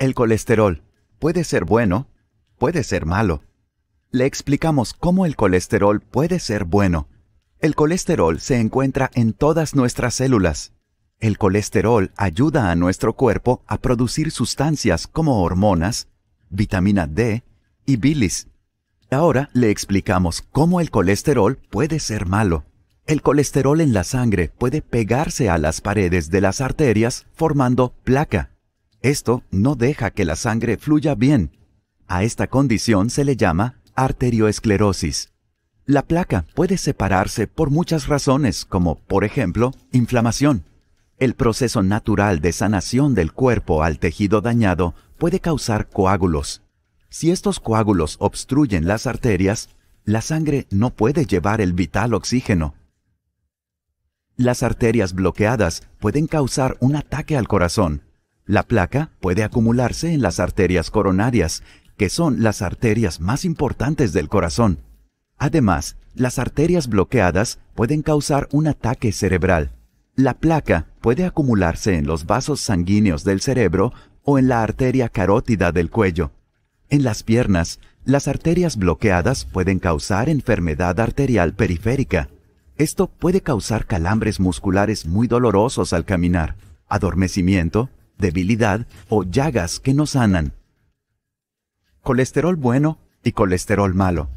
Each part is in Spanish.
El colesterol puede ser bueno, puede ser malo. Le explicamos cómo el colesterol puede ser bueno. El colesterol se encuentra en todas nuestras células. El colesterol ayuda a nuestro cuerpo a producir sustancias como hormonas, vitamina D y bilis. Ahora le explicamos cómo el colesterol puede ser malo. El colesterol en la sangre puede pegarse a las paredes de las arterias formando placa. Esto no deja que la sangre fluya bien. A esta condición se le llama arterioesclerosis. La placa puede separarse por muchas razones, como por ejemplo inflamación. El proceso natural de sanación del cuerpo al tejido dañado puede causar coágulos. Si estos coágulos obstruyen las arterias, la sangre no puede llevar el vital oxígeno. Las arterias bloqueadas pueden causar un ataque al corazón, la placa puede acumularse en las arterias coronarias, que son las arterias más importantes del corazón. Además, las arterias bloqueadas pueden causar un ataque cerebral. La placa puede acumularse en los vasos sanguíneos del cerebro o en la arteria carótida del cuello. En las piernas, las arterias bloqueadas pueden causar enfermedad arterial periférica. Esto puede causar calambres musculares muy dolorosos al caminar, adormecimiento, debilidad o llagas que no sanan. Colesterol bueno y colesterol malo.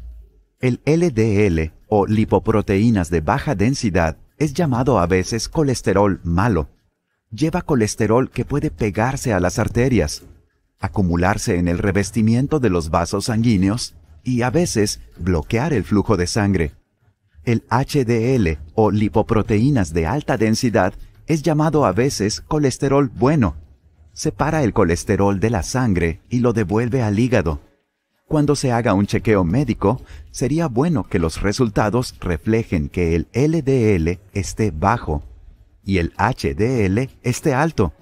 El LDL o lipoproteínas de baja densidad es llamado a veces colesterol malo. Lleva colesterol que puede pegarse a las arterias, acumularse en el revestimiento de los vasos sanguíneos y a veces bloquear el flujo de sangre. El HDL o lipoproteínas de alta densidad es llamado a veces colesterol bueno separa el colesterol de la sangre y lo devuelve al hígado. Cuando se haga un chequeo médico, sería bueno que los resultados reflejen que el LDL esté bajo y el HDL esté alto.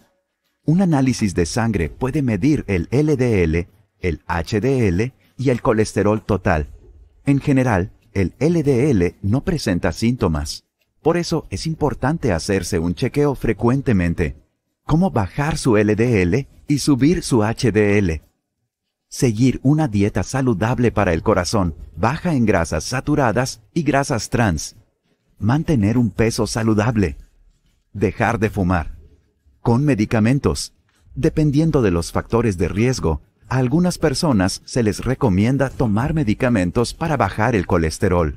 Un análisis de sangre puede medir el LDL, el HDL y el colesterol total. En general, el LDL no presenta síntomas. Por eso es importante hacerse un chequeo frecuentemente cómo bajar su LDL y subir su HDL. Seguir una dieta saludable para el corazón, baja en grasas saturadas y grasas trans. Mantener un peso saludable. Dejar de fumar. Con medicamentos. Dependiendo de los factores de riesgo, a algunas personas se les recomienda tomar medicamentos para bajar el colesterol.